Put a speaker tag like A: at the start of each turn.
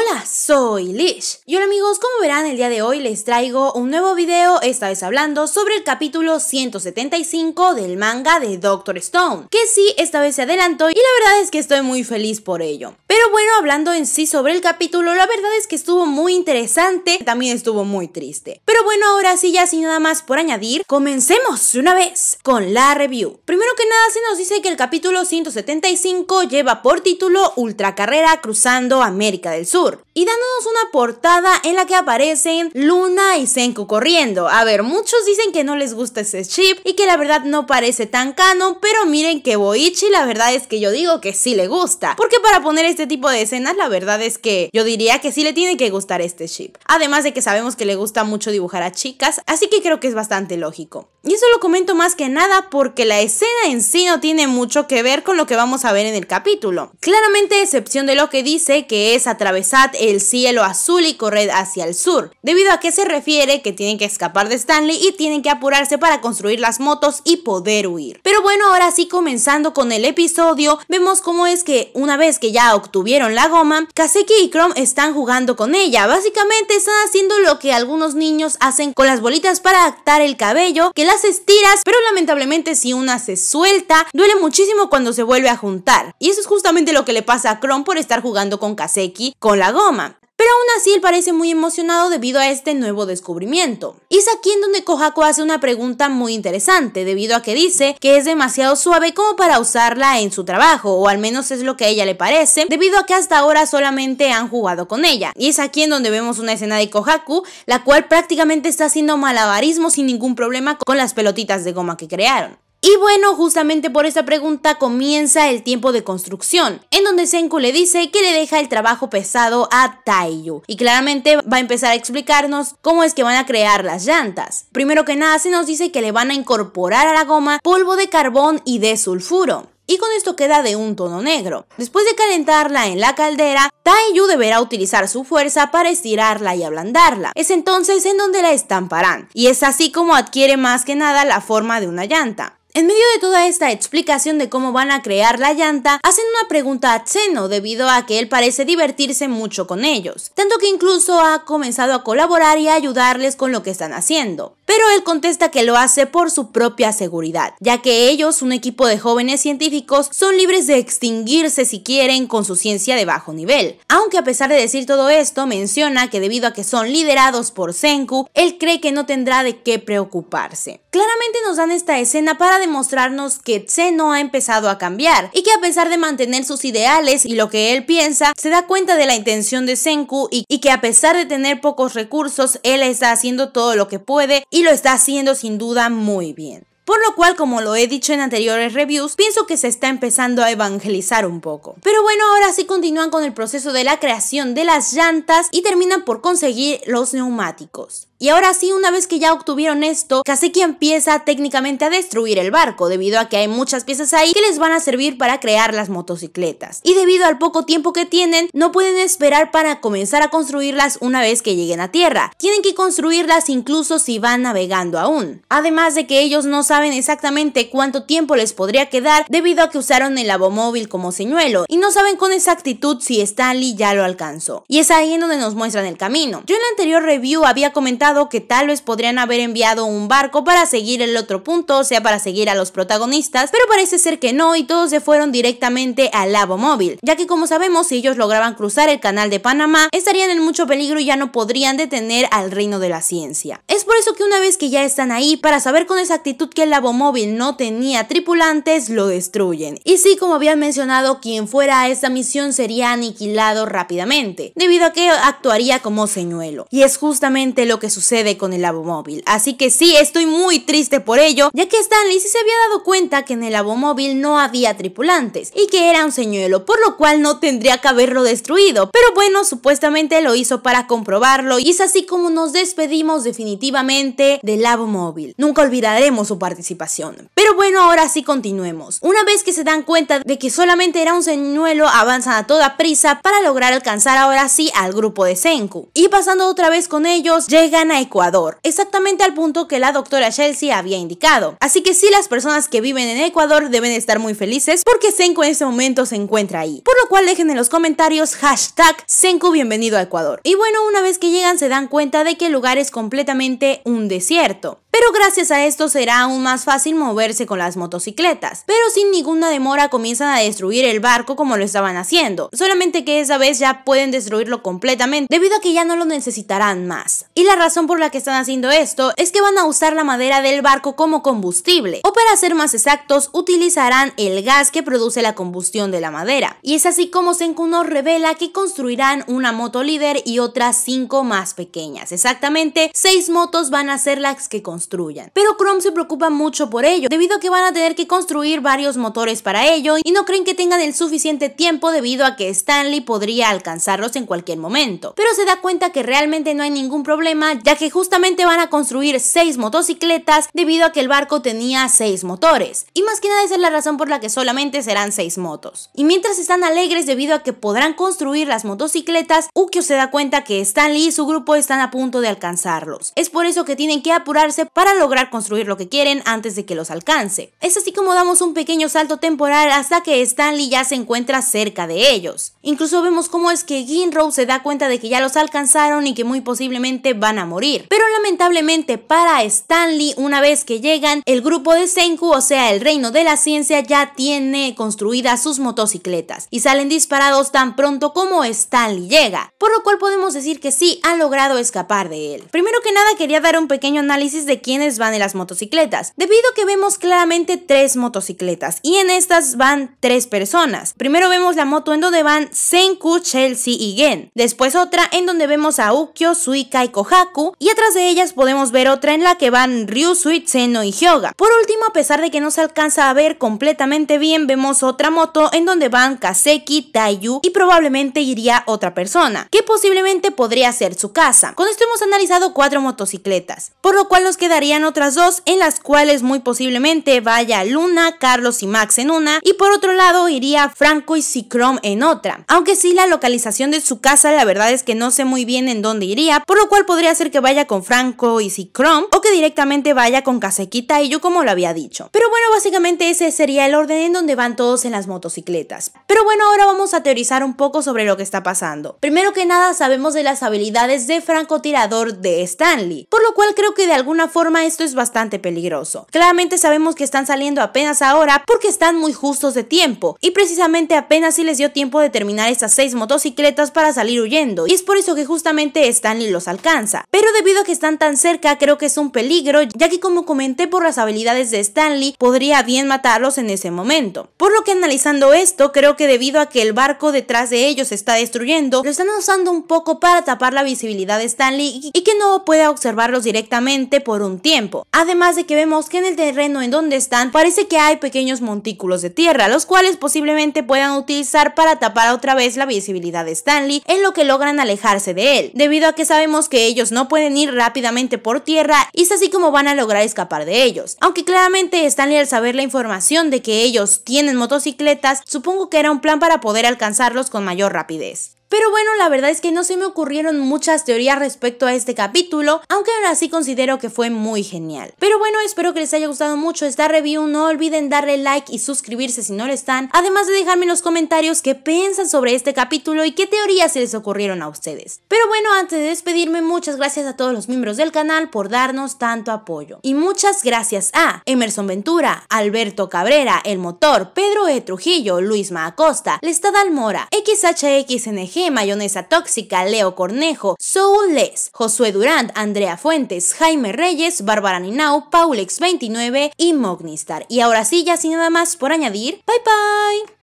A: Hola, soy Lish. Y hola amigos, como verán el día de hoy les traigo un nuevo video, esta vez hablando sobre el capítulo 175 del manga de Doctor Stone, que sí, esta vez se adelantó y la verdad es que estoy muy feliz por ello. Pero bueno, hablando en sí sobre el capítulo, la verdad es que estuvo muy interesante, también estuvo muy triste. Pero bueno, ahora sí, ya sin nada más por añadir, comencemos una vez con la review. Primero que nada se nos dice que el capítulo 175 lleva por título Ultracarrera Cruzando América del Sur Tiruchendur y dándonos una portada en la que aparecen Luna y Senku corriendo. A ver, muchos dicen que no les gusta ese chip y que la verdad no parece tan canon, pero miren que Boichi la verdad es que yo digo que sí le gusta, porque para poner este tipo de escenas la verdad es que yo diría que sí le tiene que gustar este chip. Además de que sabemos que le gusta mucho dibujar a chicas, así que creo que es bastante lógico. Y eso lo comento más que nada porque la escena en sí no tiene mucho que ver con lo que vamos a ver en el capítulo. Claramente excepción de lo que dice que es atravesar el el cielo azul y correr hacia el sur, debido a que se refiere que tienen que escapar de Stanley y tienen que apurarse para construir las motos y poder huir. Pero bueno, ahora sí comenzando con el episodio, vemos cómo es que una vez que ya obtuvieron la goma, Kaseki y Chrome están jugando con ella. Básicamente están haciendo lo que algunos niños hacen con las bolitas para actar el cabello, que las estiras, pero lamentablemente si una se suelta, duele muchísimo cuando se vuelve a juntar. Y eso es justamente lo que le pasa a Chrome por estar jugando con Kaseki con la goma pero aún así él parece muy emocionado debido a este nuevo descubrimiento. Y es aquí en donde Kohaku hace una pregunta muy interesante, debido a que dice que es demasiado suave como para usarla en su trabajo, o al menos es lo que a ella le parece, debido a que hasta ahora solamente han jugado con ella. Y es aquí en donde vemos una escena de Kohaku, la cual prácticamente está haciendo malabarismo sin ningún problema con las pelotitas de goma que crearon. Y bueno, justamente por esta pregunta comienza el tiempo de construcción, en donde Senku le dice que le deja el trabajo pesado a Taiyu y claramente va a empezar a explicarnos cómo es que van a crear las llantas. Primero que nada se nos dice que le van a incorporar a la goma polvo de carbón y de sulfuro y con esto queda de un tono negro. Después de calentarla en la caldera, Taiyu deberá utilizar su fuerza para estirarla y ablandarla. Es entonces en donde la estamparán, y es así como adquiere más que nada la forma de una llanta. En medio de toda esta explicación de cómo van a crear la llanta, hacen una pregunta a Zeno debido a que él parece divertirse mucho con ellos, tanto que incluso ha comenzado a colaborar y a ayudarles con lo que están haciendo pero él contesta que lo hace por su propia seguridad, ya que ellos, un equipo de jóvenes científicos, son libres de extinguirse si quieren con su ciencia de bajo nivel. Aunque a pesar de decir todo esto, menciona que debido a que son liderados por Senku, él cree que no tendrá de qué preocuparse. Claramente nos dan esta escena para demostrarnos que no ha empezado a cambiar y que a pesar de mantener sus ideales y lo que él piensa, se da cuenta de la intención de Senku y, que a pesar de tener pocos recursos, él está haciendo todo lo que puede y lo está haciendo sin duda muy bien. Por lo cual, como lo he dicho en anteriores reviews, pienso que se está empezando a evangelizar un poco. Pero bueno, ahora sí continúan con el proceso de la creación de las llantas y terminan por conseguir los neumáticos. Y ahora sí, una vez que ya obtuvieron esto, Kaseki empieza técnicamente a destruir el barco, debido a que hay muchas piezas ahí que les van a servir para crear las motocicletas. Y debido al poco tiempo que tienen, no pueden esperar para comenzar a construirlas una vez que lleguen a tierra. Tienen que construirlas incluso si van navegando aún. Además de que ellos no saben exactamente cuánto tiempo les podría quedar debido a que usaron el abomóvil como señuelo y no saben con exactitud si Stanley ya lo alcanzó. Y es ahí en donde nos muestran el camino. Yo en la anterior review había comentado que tal vez podrían haber enviado un barco para seguir el otro punto, o sea, para seguir a los protagonistas, pero parece ser que no y todos se fueron directamente al labo móvil, ya que como sabemos, si ellos lograban cruzar el canal de Panamá, estarían en mucho peligro y ya no podrían detener al reino de la ciencia. Es por eso que una vez que ya están ahí, para saber con exactitud que el labo móvil no tenía tripulantes, lo destruyen. Y sí, como habían mencionado, quien fuera a esta misión sería aniquilado rápidamente, debido a que actuaría como señuelo. Y es justamente lo que sucede con el móvil, Así que sí, estoy muy triste por ello, ya que Stanley sí se había dado cuenta que en el móvil no había tripulantes y que era un señuelo, por lo cual no tendría que haberlo destruido. Pero bueno, supuestamente lo hizo para comprobarlo y es así como nos despedimos definitivamente del móvil, Nunca olvidaremos su participación. Pero bueno, ahora sí continuemos. Una vez que se dan cuenta de que solamente era un señuelo, avanzan a toda prisa para lograr alcanzar ahora sí al grupo de Senku. Y pasando otra vez con ellos, llegan a Ecuador, exactamente al punto que la doctora Chelsea había indicado. Así que sí, las personas que viven en Ecuador deben estar muy felices porque Senko en este momento se encuentra ahí. Por lo cual dejen en los comentarios hashtag Senko bienvenido a Ecuador. Y bueno, una vez que llegan se dan cuenta de que el lugar es completamente un desierto pero gracias a esto será aún más fácil moverse con las motocicletas. Pero sin ninguna demora comienzan a destruir el barco como lo estaban haciendo, solamente que esa vez ya pueden destruirlo completamente debido a que ya no lo necesitarán más. Y la razón por la que están haciendo esto es que van a usar la madera del barco como combustible, o para ser más exactos, utilizarán el gas que produce la combustión de la madera. Y es así como Senku nos revela que construirán una moto líder y otras 5 más pequeñas. Exactamente, 6 motos van a ser las que construirán pero Chrome se preocupa mucho por ello, debido a que van a tener que construir varios motores para ello y no creen que tengan el suficiente tiempo debido a que Stanley podría alcanzarlos en cualquier momento. Pero se da cuenta que realmente no hay ningún problema, ya que justamente van a construir 6 motocicletas debido a que el barco tenía 6 motores. Y más que nada esa es la razón por la que solamente serán 6 motos. Y mientras están alegres debido a que podrán construir las motocicletas, Ukyo se da cuenta que Stanley y su grupo están a punto de alcanzarlos. Es por eso que tienen que apurarse para lograr construir lo que quieren antes de que los alcance. Es así como damos un pequeño salto temporal hasta que Stanley ya se encuentra cerca de ellos. Incluso vemos cómo es que Ginrow se da cuenta de que ya los alcanzaron y que muy posiblemente van a morir. Pero lamentablemente para Stanley, una vez que llegan, el grupo de Senku, o sea el reino de la ciencia, ya tiene construidas sus motocicletas y salen disparados tan pronto como Stanley llega, por lo cual podemos decir que sí han logrado escapar de él. Primero que nada quería dar un pequeño análisis de quienes van en las motocicletas, debido a que vemos claramente tres motocicletas y en estas van tres personas. Primero vemos la moto en donde van Senku, Chelsea y Gen, después otra en donde vemos a Ukyo, Suika y Kohaku y atrás de ellas podemos ver otra en la que van Ryu, Seno y Hyoga. Por último, a pesar de que no se alcanza a ver completamente bien, vemos otra moto en donde van Kaseki, Taiyu y probablemente iría otra persona, que posiblemente podría ser su casa. Con esto hemos analizado cuatro motocicletas, por lo cual nos queda harían otras dos en las cuales muy posiblemente vaya Luna, Carlos y Max en una y por otro lado iría Franco y Cicrom en otra. Aunque sí la localización de su casa la verdad es que no sé muy bien en dónde iría, por lo cual podría ser que vaya con Franco y Cicrom o que directamente vaya con Casequita y yo como lo había dicho. Pero bueno, básicamente ese sería el orden en donde van todos en las motocicletas. Pero bueno, ahora vamos a teorizar un poco sobre lo que está pasando. Primero que nada sabemos de las habilidades de francotirador de Stanley, por lo cual creo que de alguna forma esto es bastante peligroso. Claramente sabemos que están saliendo apenas ahora porque están muy justos de tiempo y precisamente apenas si les dio tiempo de terminar estas seis motocicletas para salir huyendo y es por eso que justamente Stanley los alcanza. Pero debido a que están tan cerca creo que es un peligro ya que como comenté por las habilidades de Stanley podría bien matarlos en ese momento. Por lo que analizando esto creo que debido a que el barco detrás de ellos está destruyendo lo están usando un poco para tapar la visibilidad de Stanley y que no pueda observarlos directamente por un un tiempo. Además de que vemos que en el terreno en donde están parece que hay pequeños montículos de tierra, los cuales posiblemente puedan utilizar para tapar otra vez la visibilidad de Stanley en lo que logran alejarse de él, debido a que sabemos que ellos no pueden ir rápidamente por tierra y es así como van a lograr escapar de ellos. Aunque claramente Stanley al saber la información de que ellos tienen motocicletas, supongo que era un plan para poder alcanzarlos con mayor rapidez. Pero bueno, la verdad es que no se me ocurrieron muchas teorías respecto a este capítulo, aunque aún así considero que fue muy genial. Pero bueno, espero que les haya gustado mucho esta review, no olviden darle like y suscribirse si no lo están, además de dejarme en los comentarios qué piensan sobre este capítulo y qué teorías se les ocurrieron a ustedes. Pero bueno, antes de despedirme, muchas gracias a todos los miembros del canal por darnos tanto apoyo. Y muchas gracias a Emerson Ventura, Alberto Cabrera, El Motor, Pedro E. Trujillo, Luis Maacosta Lestad Almora, XHXNG, Mayonesa Tóxica, Leo Cornejo, Soul Les, Josué Durant, Andrea Fuentes, Jaime Reyes, Bárbara Ninau, Paulex29 y Mognistar. Y ahora sí, ya sin nada más por añadir, bye bye.